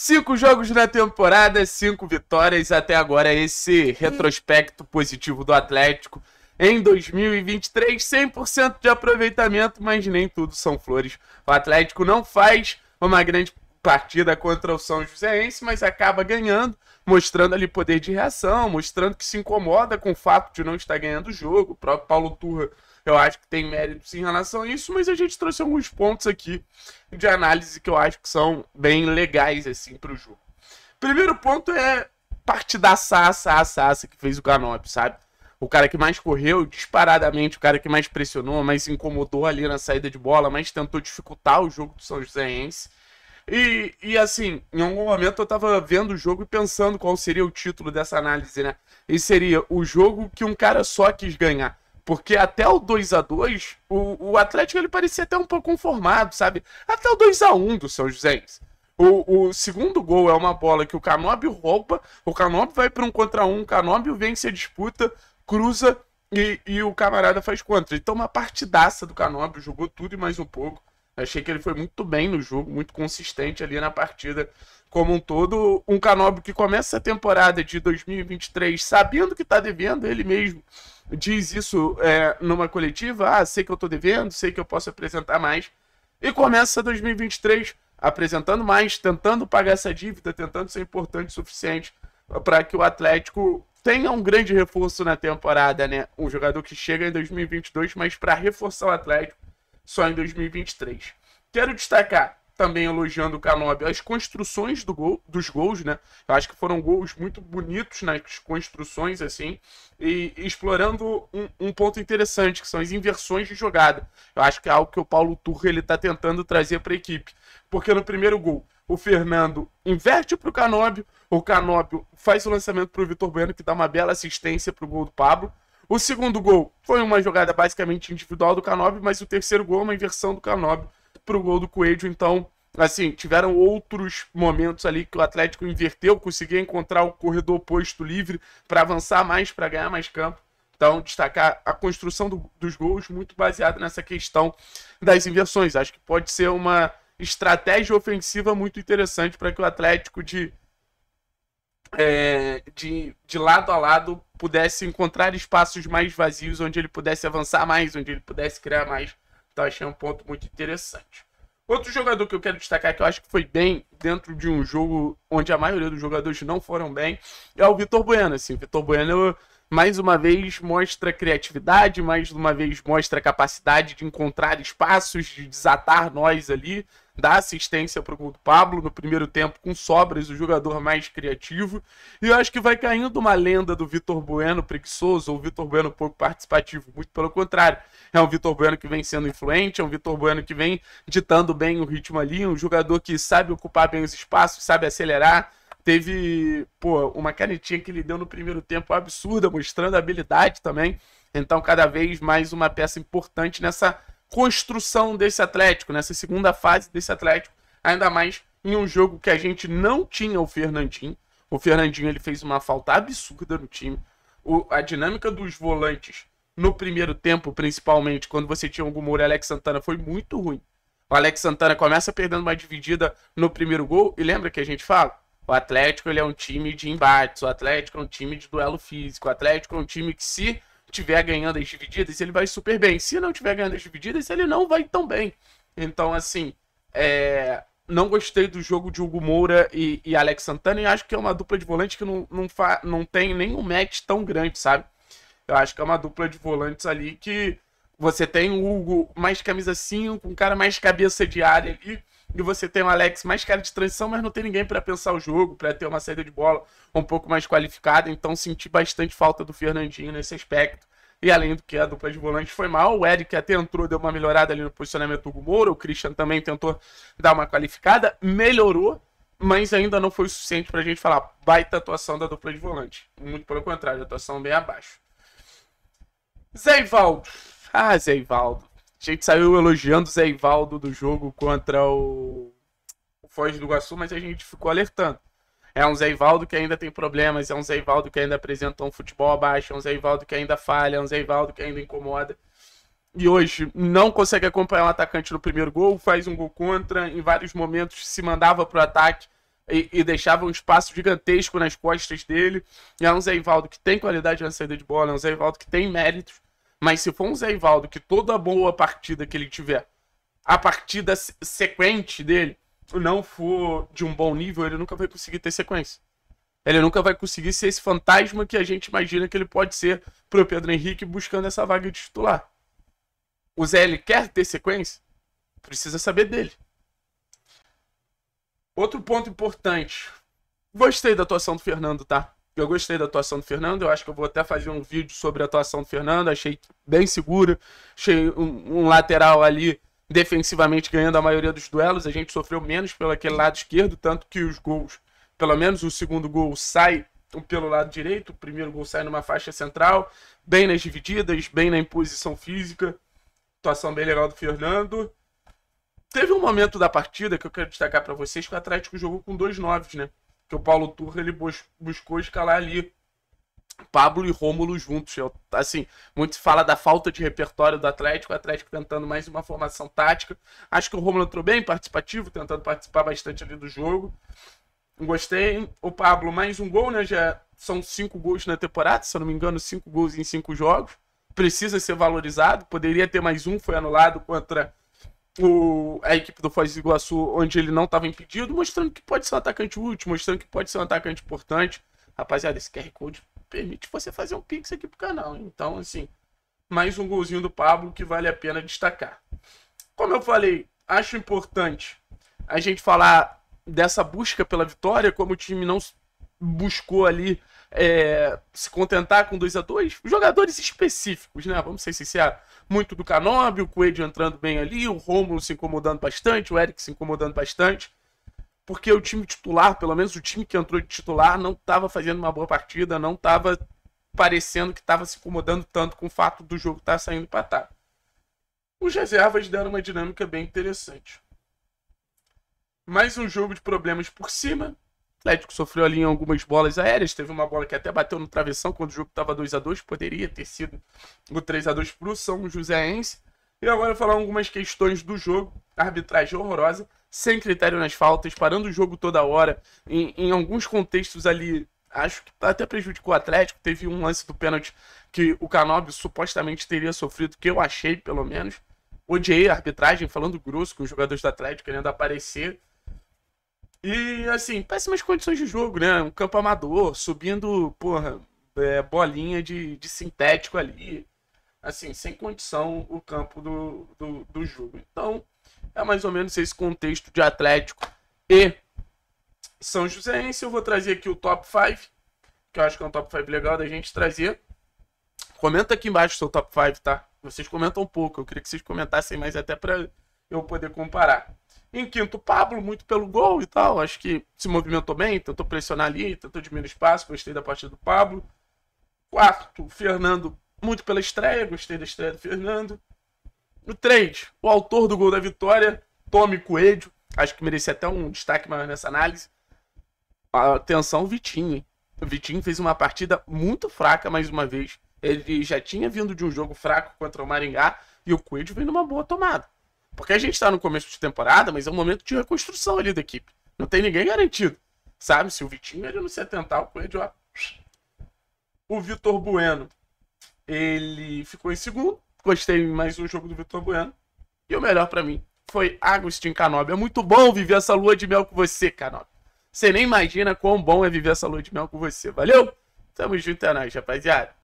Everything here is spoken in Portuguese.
Cinco jogos na temporada, cinco vitórias até agora. Esse retrospecto positivo do Atlético em 2023, 100% de aproveitamento, mas nem tudo são flores. O Atlético não faz uma grande partida contra o São Joséense, mas acaba ganhando, mostrando ali poder de reação, mostrando que se incomoda com o fato de não estar ganhando o jogo. O próprio Paulo Turra eu acho que tem méritos em relação a isso, mas a gente trouxe alguns pontos aqui de análise que eu acho que são bem legais, assim, pro jogo. Primeiro ponto é partidaça, assa, assa, assa que fez o Canop, sabe? O cara que mais correu, disparadamente, o cara que mais pressionou, mais incomodou ali na saída de bola, mais tentou dificultar o jogo do São Joséense. E, e, assim, em algum momento eu tava vendo o jogo e pensando qual seria o título dessa análise, né? E seria o jogo que um cara só quis ganhar. Porque até o 2 a 2 o, o Atlético ele parecia até um pouco conformado, sabe? Até o 2 a 1 do São José. O, o segundo gol é uma bola que o Canóbio rouba, o Canóbio vai para um contra um, o Canóbio vence a disputa, cruza e, e o camarada faz contra. Então uma partidaça do Canóbio, jogou tudo e mais um pouco. Achei que ele foi muito bem no jogo, muito consistente ali na partida como um todo. Um Canobi que começa a temporada de 2023 sabendo que está devendo, ele mesmo diz isso é, numa coletiva: ah, sei que eu estou devendo, sei que eu posso apresentar mais. E começa 2023 apresentando mais, tentando pagar essa dívida, tentando ser importante o suficiente para que o Atlético tenha um grande reforço na temporada, né? Um jogador que chega em 2022, mas para reforçar o Atlético só em 2023. Quero destacar também elogiando o Canobi, as construções do gol, dos gols, né? Eu acho que foram gols muito bonitos nas construções, assim, e, explorando um, um, ponto interessante, que são as inversões de jogada. Eu acho que é algo que o Paulo Turra ele está tentando trazer para a equipe. Porque no primeiro gol, o Fernando inverte para o Canóbio, o Canóbio faz o lançamento para o Vitor Bueno, que dá uma bela assistência para o gol do Pablo. O segundo gol foi uma jogada basicamente individual do Canobi, mas o terceiro gol é uma inversão do Canobi para o gol do Coelho. Então, assim, tiveram outros momentos ali que o Atlético inverteu, conseguiu encontrar o corredor oposto livre para avançar mais, para ganhar mais campo. Então, destacar a construção do, dos gols muito baseada nessa questão das inversões. Acho que pode ser uma estratégia ofensiva muito interessante para que o Atlético de, é, de, de lado a lado pudesse encontrar espaços mais vazios, onde ele pudesse avançar mais, onde ele pudesse criar mais. Então achei um ponto muito interessante. Outro jogador que eu quero destacar que eu acho que foi bem dentro de um jogo onde a maioria dos jogadores não foram bem é o Vitor Bueno. Assim, o Vitor Bueno mais uma vez mostra criatividade, mais uma vez mostra capacidade de encontrar espaços, de desatar nós ali, dar assistência para o gol Pablo no primeiro tempo com sobras, o jogador mais criativo. E eu acho que vai caindo uma lenda do Vitor Bueno preguiçoso ou Vitor Bueno pouco participativo, muito pelo contrário. É um Vitor Bueno que vem sendo influente, é um Vitor Bueno que vem ditando bem o ritmo ali, um jogador que sabe ocupar bem os espaços, sabe acelerar, Teve, pô, uma canetinha que ele deu no primeiro tempo absurda, mostrando habilidade também. Então, cada vez mais uma peça importante nessa construção desse Atlético, nessa segunda fase desse Atlético, ainda mais em um jogo que a gente não tinha o Fernandinho. O Fernandinho ele fez uma falta absurda no time. O, a dinâmica dos volantes no primeiro tempo, principalmente, quando você tinha o Gumura e Alex Santana, foi muito ruim. O Alex Santana começa perdendo uma dividida no primeiro gol, e lembra que a gente fala? O Atlético ele é um time de embates, o Atlético é um time de duelo físico, o Atlético é um time que se tiver ganhando as divididas, ele vai super bem. Se não tiver ganhando as divididas, ele não vai tão bem. Então, assim, é... não gostei do jogo de Hugo Moura e, e Alex Santana, e acho que é uma dupla de volante que não, não, fa... não tem nenhum match tão grande, sabe? Eu acho que é uma dupla de volantes ali que você tem o Hugo mais camisa 5, um cara mais cabeça de área ali, e você tem o Alex mais cara de transição, mas não tem ninguém para pensar o jogo, para ter uma saída de bola um pouco mais qualificada. Então senti bastante falta do Fernandinho nesse aspecto. E além do que a dupla de volante foi mal, o Eric até entrou, deu uma melhorada ali no posicionamento do Moura, o Christian também tentou dar uma qualificada, melhorou, mas ainda não foi o suficiente para a gente falar baita atuação da dupla de volante. Muito pelo contrário, atuação bem abaixo. Ivaldo. Ah, Ivaldo. A gente saiu elogiando o Zé Ivaldo do jogo contra o... o Foz do Iguaçu, mas a gente ficou alertando. É um Zé Ivaldo que ainda tem problemas, é um Zé Ivaldo que ainda apresenta um futebol abaixo, é um Zé Ivaldo que ainda falha, é um Zé Ivaldo que ainda incomoda. E hoje não consegue acompanhar o atacante no primeiro gol, faz um gol contra, em vários momentos se mandava para o ataque e, e, deixava um espaço gigantesco nas costas dele. E é um Zé Ivaldo que tem qualidade na saída de bola, é um Zé Ivaldo que tem méritos, mas se for um Zé Ivaldo que toda boa partida que ele tiver, a partida sequente dele não for de um bom nível, ele nunca vai conseguir ter sequência. Ele nunca vai conseguir ser esse fantasma que a gente imagina que ele pode ser pro Pedro Henrique buscando essa vaga de titular. O Zé ele quer ter sequência? Precisa saber dele. Outro ponto importante. Gostei da atuação do Fernando, tá? Eu gostei da atuação do Fernando, eu acho que eu vou até fazer um vídeo sobre a atuação do Fernando, achei bem segura, achei um, um lateral ali defensivamente ganhando a maioria dos duelos, a gente sofreu menos pelo aquele lado esquerdo, tanto que os gols, pelo menos o segundo gol sai pelo lado direito, o primeiro gol sai numa faixa central, bem nas divididas, bem na imposição física, atuação bem legal do Fernando. Teve um momento da partida que eu quero destacar para vocês que o Atlético jogou com dois noves, né? que o Paulo Turra ele buscou escalar ali Pablo e Rômulo juntos. Eu, assim, muito se fala da falta de repertório do Atlético, o Atlético tentando mais uma formação tática. Acho que o Rômulo entrou bem, participativo, tentando participar bastante ali do jogo. Gostei. O Pablo, mais um gol, né? Já são cinco gols na temporada, se eu não me engano, cinco gols em cinco jogos. Precisa ser valorizado. Poderia ter mais um, foi anulado contra o, a equipe do Foz do Iguaçu, onde ele não estava impedido, mostrando que pode ser um atacante útil, mostrando que pode ser um atacante importante. Rapaziada, esse QR Code permite você fazer um pix aqui pro canal. Então, assim, mais um golzinho do Pablo que vale a pena destacar. Como eu falei, acho importante a gente falar dessa busca pela vitória, como o time não buscou ali é, se contentar com 2 a 2 Jogadores específicos, né? Vamos ser sinceros. Muito do Canóbio, o Coelho entrando bem ali, o Romulo se incomodando bastante, o Eric se incomodando bastante. Porque o time titular, pelo menos o time que entrou de titular, não estava fazendo uma boa partida, não estava parecendo que estava se incomodando tanto com o fato do jogo estar tá saindo tarde. Tá. Os reservas deram uma dinâmica bem interessante. Mais um jogo de problemas por cima, Atlético sofreu ali em algumas bolas aéreas. Teve uma bola que até bateu no travessão quando o jogo estava 2 a 2 Poderia ter sido o 3 a 2 para o São Joséense. E agora falar algumas questões do jogo. Arbitragem horrorosa, sem critério nas faltas, parando o jogo toda hora. Em, em alguns contextos ali, acho que até prejudicou o Atlético. Teve um lance do pênalti que o Canobi supostamente teria sofrido, que eu achei pelo menos. Odiei a arbitragem, falando grosso com os jogadores do Atlético querendo aparecer e, assim, péssimas condições de jogo, né? Um campo amador, subindo, porra, é, bolinha de, de sintético ali. Assim, sem condição o campo do, do, do jogo. Então, é mais ou menos esse contexto de Atlético e São Joséense. Eu vou trazer aqui o top 5, que eu acho que é um top 5 legal da gente trazer. Comenta aqui embaixo o seu top 5, tá? Vocês comentam um pouco, eu queria que vocês comentassem mais até para eu poder comparar. Em quinto, Pablo, muito pelo gol e tal. Acho que se movimentou bem, tentou pressionar ali, tentou diminuir espaço. Gostei da partida do Pablo. Quarto, Fernando, muito pela estreia. Gostei da estreia do Fernando. No 3, o autor do gol da vitória, Tommy Coelho. Acho que merecia até um destaque maior nessa análise. Atenção, Vitinho. O Vitinho fez uma partida muito fraca mais uma vez. Ele já tinha vindo de um jogo fraco contra o Maringá e o Coelho veio numa boa tomada. Porque a gente está no começo de temporada, mas é um momento de reconstrução ali da equipe. Não tem ninguém garantido. Sabe? Se o Vitinho ele não se atentar, o Coelho, ó. O Vitor Bueno, ele ficou em segundo. Gostei mais um jogo do Vitor Bueno. E o melhor para mim foi Agostinho Canob. É muito bom viver essa lua de mel com você, Canob. Você nem imagina quão bom é viver essa lua de mel com você. Valeu? Tamo junto, é nóis, rapaziada.